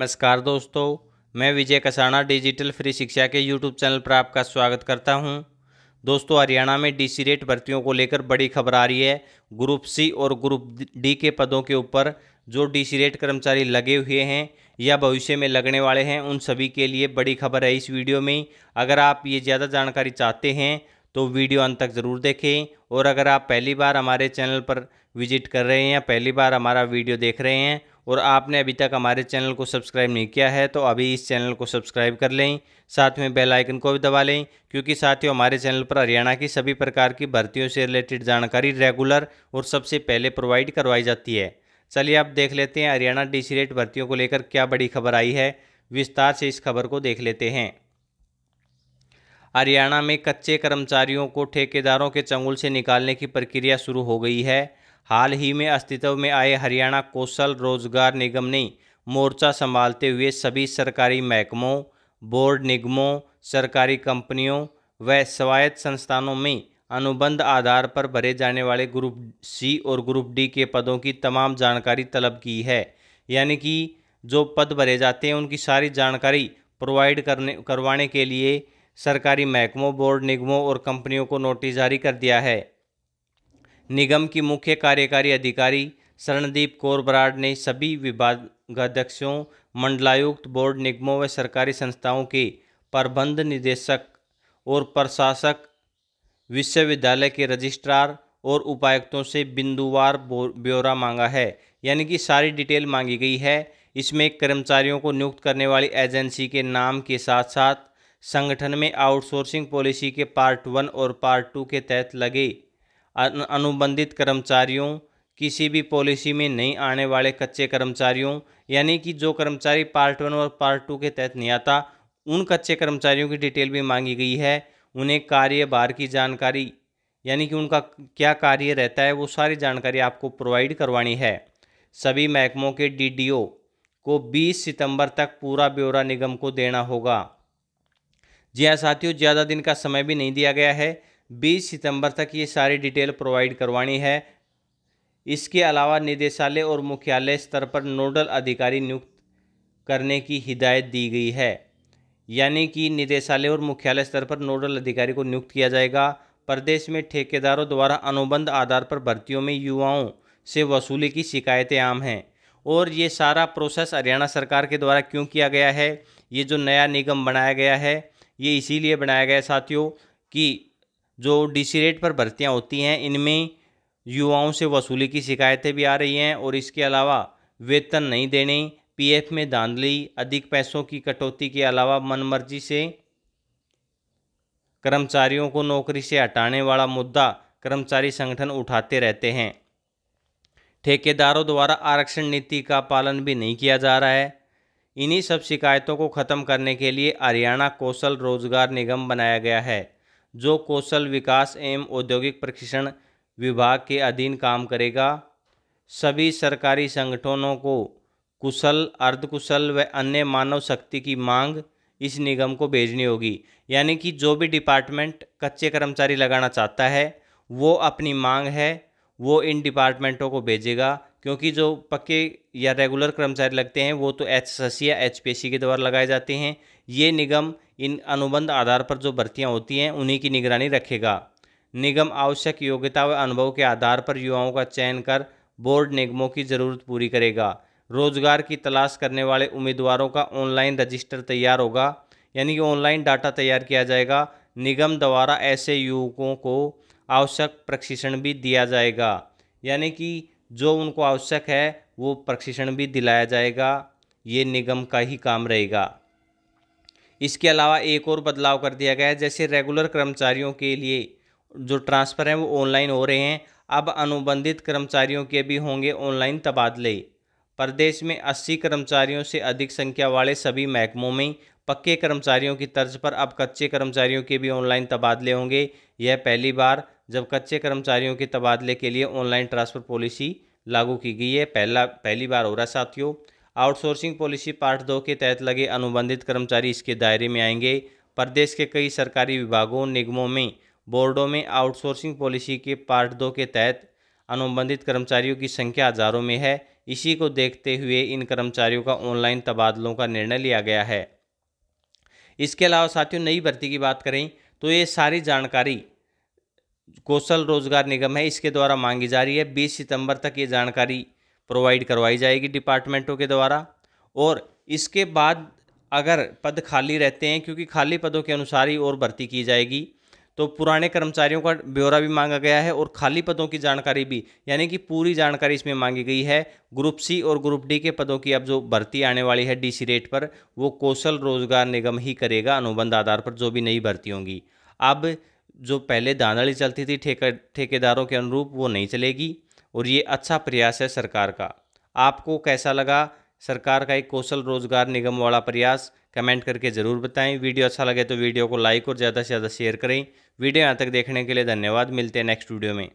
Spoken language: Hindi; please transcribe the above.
नमस्कार दोस्तों मैं विजय कसाना डिजिटल फ्री शिक्षा के यूट्यूब चैनल पर आपका स्वागत करता हूं दोस्तों हरियाणा में डीसी रेट भर्तियों को लेकर बड़ी खबर आ रही है ग्रुप सी और ग्रुप डी के पदों के ऊपर जो डीसी रेट कर्मचारी लगे हुए हैं या भविष्य में लगने वाले हैं उन सभी के लिए बड़ी खबर है इस वीडियो में अगर आप ये ज़्यादा जानकारी चाहते हैं तो वीडियो अंत तक ज़रूर देखें और अगर आप पहली बार हमारे चैनल पर विजिट कर रहे हैं या पहली बार हमारा वीडियो देख रहे हैं और आपने अभी तक हमारे चैनल को सब्सक्राइब नहीं किया है तो अभी इस चैनल को सब्सक्राइब कर लें साथ में बेल आइकन को भी दबा लें क्योंकि साथियों हमारे चैनल पर हरियाणा की सभी प्रकार की भर्तियों से रिलेटेड जानकारी रेगुलर और सबसे पहले प्रोवाइड करवाई जाती है चलिए आप देख लेते हैं हरियाणा डी रेट भर्तियों को लेकर क्या बड़ी खबर आई है विस्तार से इस खबर को देख लेते हैं हरियाणा में कच्चे कर्मचारियों को ठेकेदारों के चंगुल से निकालने की प्रक्रिया शुरू हो गई है हाल ही में अस्तित्व में आए हरियाणा कौशल रोजगार निगम ने मोर्चा संभालते हुए सभी सरकारी महकमों बोर्ड निगमों सरकारी कंपनियों व स्वायत्त संस्थानों में अनुबंध आधार पर भरे जाने वाले ग्रुप सी और ग्रुप डी के पदों की तमाम जानकारी तलब की है यानी कि जो पद भरे जाते हैं उनकी सारी जानकारी प्रोवाइड करने करवाने के लिए सरकारी महकमों बोर्ड निगमों और कंपनियों को नोटिस जारी कर दिया है निगम की मुख्य कार्यकारी अधिकारी शरणदीप कौर बराड़ ने सभी विभागाध्यक्षों मंडलायुक्त बोर्ड निगमों व सरकारी संस्थाओं के प्रबंध निदेशक और प्रशासक विश्वविद्यालय के रजिस्ट्रार और उपायुक्तों से बिंदुवार ब्यौरा मांगा है यानी कि सारी डिटेल मांगी गई है इसमें कर्मचारियों को नियुक्त करने वाली एजेंसी के नाम के साथ साथ संगठन में आउटसोर्सिंग पॉलिसी के पार्ट वन और पार्ट टू के तहत लगे अनुबंधित कर्मचारियों किसी भी पॉलिसी में नहीं आने वाले कच्चे कर्मचारियों यानी कि जो कर्मचारी पार्ट वन और पार्ट टू के तहत नहीं आता उन कच्चे कर्मचारियों की डिटेल भी मांगी गई है उन्हें कार्यभार की जानकारी यानी कि उनका क्या कार्य रहता है वो सारी जानकारी आपको प्रोवाइड करवानी है सभी महकमों के डी को 20 सितंबर तक पूरा ब्यौरा निगम को देना होगा जी हाँ साथियों ज़्यादा दिन का समय भी नहीं दिया गया है बीस सितंबर तक ये सारी डिटेल प्रोवाइड करवानी है इसके अलावा निदेशालय और मुख्यालय स्तर पर नोडल अधिकारी नियुक्त करने की हिदायत दी गई है यानी कि निदेशालय और मुख्यालय स्तर पर नोडल अधिकारी को नियुक्त किया जाएगा प्रदेश में ठेकेदारों द्वारा अनुबंध आधार पर भर्तियों में युवाओं से वसूली की शिकायतें आम हैं और ये सारा प्रोसेस हरियाणा सरकार के द्वारा क्यों किया गया है ये जो नया निगम बनाया गया है ये इसीलिए बनाया गया साथियों कि जो डीसी रेट पर भर्तियाँ होती हैं इनमें युवाओं से वसूली की शिकायतें भी आ रही हैं और इसके अलावा वेतन नहीं देने पीएफ में धांधली अधिक पैसों की कटौती के अलावा मनमर्जी से कर्मचारियों को नौकरी से हटाने वाला मुद्दा कर्मचारी संगठन उठाते रहते हैं ठेकेदारों द्वारा आरक्षण नीति का पालन भी नहीं किया जा रहा है इन्हीं सब शिकायतों को ख़त्म करने के लिए हरियाणा कौशल रोजगार निगम बनाया गया है जो कौशल विकास एवं औद्योगिक प्रशिक्षण विभाग के अधीन काम करेगा सभी सरकारी संगठनों को कुशल अर्धकुशल व अन्य मानव शक्ति की मांग इस निगम को भेजनी होगी यानी कि जो भी डिपार्टमेंट कच्चे कर्मचारी लगाना चाहता है वो अपनी मांग है वो इन डिपार्टमेंटों को भेजेगा क्योंकि जो पक्के या रेगुलर कर्मचारी लगते हैं वो तो एच एस या एच के द्वारा लगाए जाते हैं ये निगम इन अनुबंध आधार पर जो भर्तियाँ होती हैं उन्हीं की निगरानी रखेगा निगम आवश्यक योग्यता व अनुभव के आधार पर युवाओं का चयन कर बोर्ड निगमों की जरूरत पूरी करेगा रोजगार की तलाश करने वाले उम्मीदवारों का ऑनलाइन रजिस्टर तैयार होगा यानी कि ऑनलाइन डाटा तैयार किया जाएगा निगम द्वारा ऐसे युवकों को आवश्यक प्रशिक्षण भी दिया जाएगा यानी कि जो उनको आवश्यक है वो प्रशिक्षण भी दिलाया जाएगा ये निगम का ही काम रहेगा इसके अलावा एक और बदलाव कर दिया गया है जैसे रेगुलर कर्मचारियों के लिए जो ट्रांसफ़र हैं वो ऑनलाइन हो रहे हैं अब अनुबंधित कर्मचारियों के भी होंगे ऑनलाइन तबादले प्रदेश में 80 कर्मचारियों से अधिक संख्या वाले सभी महकमों में पक्के कर्मचारियों की तर्ज पर अब कच्चे कर्मचारियों के भी ऑनलाइन तबादले होंगे यह पहली बार जब कच्चे कर्मचारियों के तबादले के लिए ऑनलाइन ट्रांसफ़र पॉलिसी लागू की गई है पहला पहली बार हो रहा साथियों आउटसोर्सिंग पॉलिसी पार्ट दो के तहत लगे अनुबंधित कर्मचारी इसके दायरे में आएंगे प्रदेश के कई सरकारी विभागों निगमों में बोर्डों में आउटसोर्सिंग पॉलिसी के पार्ट दो के तहत अनुबंधित कर्मचारियों की संख्या हज़ारों में है इसी को देखते हुए इन कर्मचारियों का ऑनलाइन तबादलों का निर्णय लिया गया है इसके अलावा साथियों नई भर्ती की बात करें तो ये सारी जानकारी कौशल रोजगार निगम है इसके द्वारा मांगी जा रही है बीस सितंबर तक ये जानकारी प्रोवाइड करवाई जाएगी डिपार्टमेंटों के द्वारा और इसके बाद अगर पद खाली रहते हैं क्योंकि खाली पदों के अनुसार ही और भर्ती की जाएगी तो पुराने कर्मचारियों का ब्यौरा भी मांगा गया है और खाली पदों की जानकारी भी यानी कि पूरी जानकारी इसमें मांगी गई है ग्रुप सी और ग्रुप डी के पदों की अब जो भर्ती आने वाली है डी सी रेट पर वो कौशल रोजगार निगम ही करेगा अनुबंध आधार पर जो भी नई भर्ती होंगी अब जो पहले दानड़ी चलती थी ठेका ठेकेदारों के अनुरूप वो नहीं चलेगी और ये अच्छा प्रयास है सरकार का आपको कैसा लगा सरकार का एक कौशल रोजगार निगम वाला प्रयास कमेंट करके ज़रूर बताएं वीडियो अच्छा लगे तो वीडियो को लाइक और ज़्यादा से ज़्यादा शेयर करें वीडियो यहाँ तक देखने के लिए धन्यवाद मिलते हैं नेक्स्ट वीडियो में